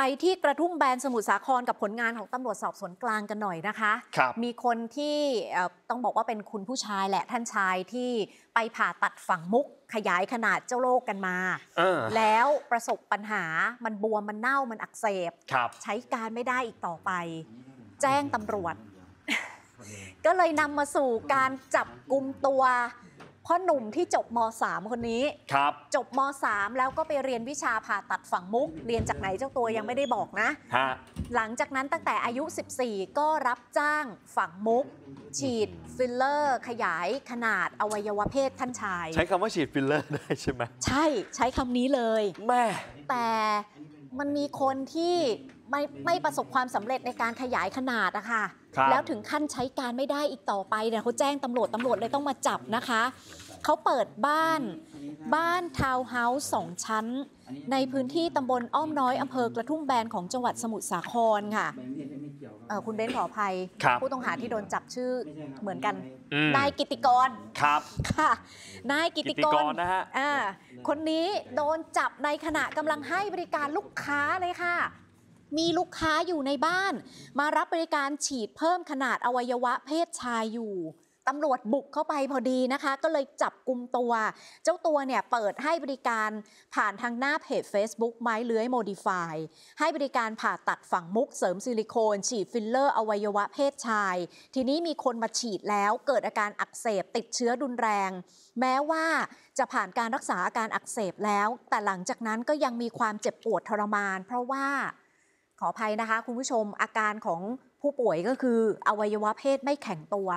ไปที่กระทุ่มแบนสมุทรสาครกับผลงานของตำรวจสอบสวนกลางกันหน่อยนะคะคมีคนที่ต้องบอกว่าเป็นคุณผู้ชาย แหละท่านชายที่ไปผ่าตัดฝังมุก ขยายขนาดเจ้าโลกกันมาแล้วประสบปัญหามันบวม มันเน่ามันอักเสบบใช้การไม่ได้อีกต่อไป แจ้งตำรวจ ก็เลยนำมาสู่การจับกลุมตัวพ่อหนุ่มที่จบม .3 คนนี้ ครับจบม .3 แล้วก็ไปเรียนวิชาผ่าตัดฝังมุก เรียนจากไหนเจ้าตัวยังไม่ได้บอกนะฮะหลังจากนั้นตั้งแต่อายุ 14 ก็รับจ้างฝังมุก ฉีดฟิลเลอร์ขยายขนาดอวัยวะเพศท่านชาย ใช้คำว่าฉีดฟิลเลอร์ได้ใช่ไหมใช่ใช้คำนี้เลยแม่แต่มันมีคนที่ไม่ไม่ประสบความสำเร็จในการขยายขนาดอะค่ะ แล้วถึงขั้นใช้การไม่ได้อีกต่อไปเนี่ยเขาแจ้งตำรวจตำรวจเลยต้องมาจับนะคะ เขาเปิดบ้านบ้านทาวน์เฮาส์สองชั้น ในพื้นที่ตำบลอ้อมน้อยอำเภอกระทุ่มแบนของจังหวัดสมุทรสาครค่ะคุณเบ้นขออภัย ผู้ต้องหาที่โดนจับชื่อเหมือนกัน นายกิติกร ครับค่ะ นายกิติกรนะฮะ คนนี้โดนจับในขณะกำลังให้บริการลูกค้าเลยค่ะ มีลูกค้าอยู่ในบ้าน มารับบริการฉีดเพิ่มขนาดอวัยวะเพศชายอยู่ตำรวจบุกเข้าไปพอดีนะคะ ก็เลยจับกลุ่มตัว เจ้าตัวเนี่ยเปิดให้บริการผ่านทางหน้าเพจ Facebook ไม้เลื้อยโมดิฟายให้บริการผ่าตัดฝังมุกเสริมซิลิโคน ฉีดฟิลเลอร์อวัยวะเพศชาย ทีนี้มีคนมาฉีดแล้วเกิดอาการอักเสบ ติดเชื้อดุนแรง แม้ว่าจะผ่านการรักษาอาการอักเสบแล้ว แต่หลังจากนั้นก็ยังมีความเจ็บปวดทรมาน เพราะว่า ขออภัยนะคะคุณผู้ชม อาการของผู้ป่วยก็คือ อวัยวะเพศไม่แข็งตัว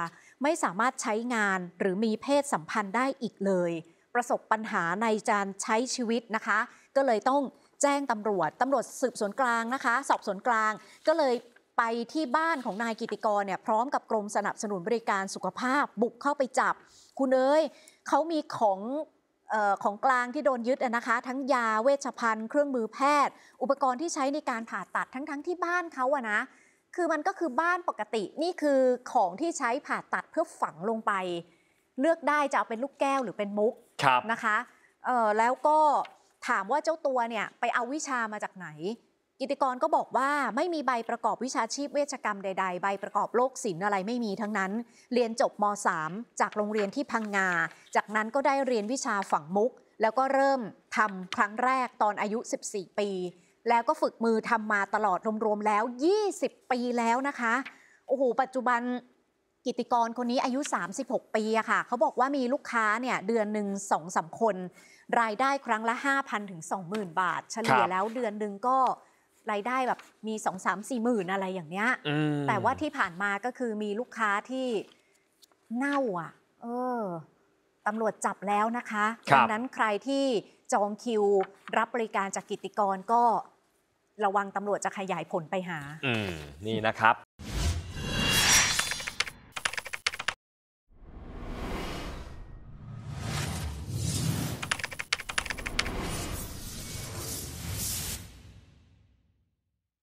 ไม่สามารถใช้งานหรือมีเพศสัมพันธ์ได้อีกเลย ประสบปัญหาในการใช้ชีวิตนะคะ ก็เลยต้องแจ้งตำรวจตำรวจสืบสวนกลางนะคะ สอบสวนกลางก็เลยไปที่บ้านของนายกิติกรเนี่ยพร้อมกับกรมสนับสนุนบริการสุขภาพบุกเข้าไปจับคุณเอ้ย เขามีของออของกลางที่โดนยึดนะคะ ทั้งยาเวชภัณฑ์เครื่องมือแพทย์ อุปกรณ์ที่ใช้ในการผ่าตัดทั้งๆทที่บ้านเขาอะนะคือมันก็คือบ้านปกตินี่คือของที่ใช้ผ่าตัดเพื่อฝังลงไป เลือกได้จะเอาเป็นลูกแก้วหรือเป็นมุกนะคะแล้วก็ถามว่าเจ้าตัวเนี่ยไปเอาวิชามาจากไหน กิติกรก็บอกว่าไม่มีใบประกอบวิชาชีพเวชกรรมใด ๆ ใบประกอบโรคศิลป์อะไรไม่มีทั้งนั้น เรียนจบม .3 จากโรงเรียนที่พังงาจากนั้นก็ได้เรียนวิชาฝังมุก แล้วก็เริ่มทำครั้งแรกตอนอายุ 14 ปีแล้วก็ฝึกมือทำมาตลอดรวมๆ แล้ว 20 ปีแล้วนะคะ โอ้โห ปัจจุบันกิติกรคนนี้อายุ 36 ปีอะค่ะ เขาบอกว่ามีลูกค้าเนี่ยเดือนหนึ่งสองสาคนรายได้ครั้งละ 5,000 ถึง 20,000 บาท เฉลี่ยแล้วเดือนหนึ่งก็รายได้แบบมี 2 3 4สี่หมื่นอะไรอย่างเนี้ย แต่ว่าที่ผ่านมาก็คือมีลูกค้าที่เน่าอ่ะ เออ ตำรวจจับแล้วนะคะ ดังนั้นใครที่จองคิว รับบริการจากกิติกรก็ระวังตำรวจจะขยายผลไปหา อืมนี่นะครับ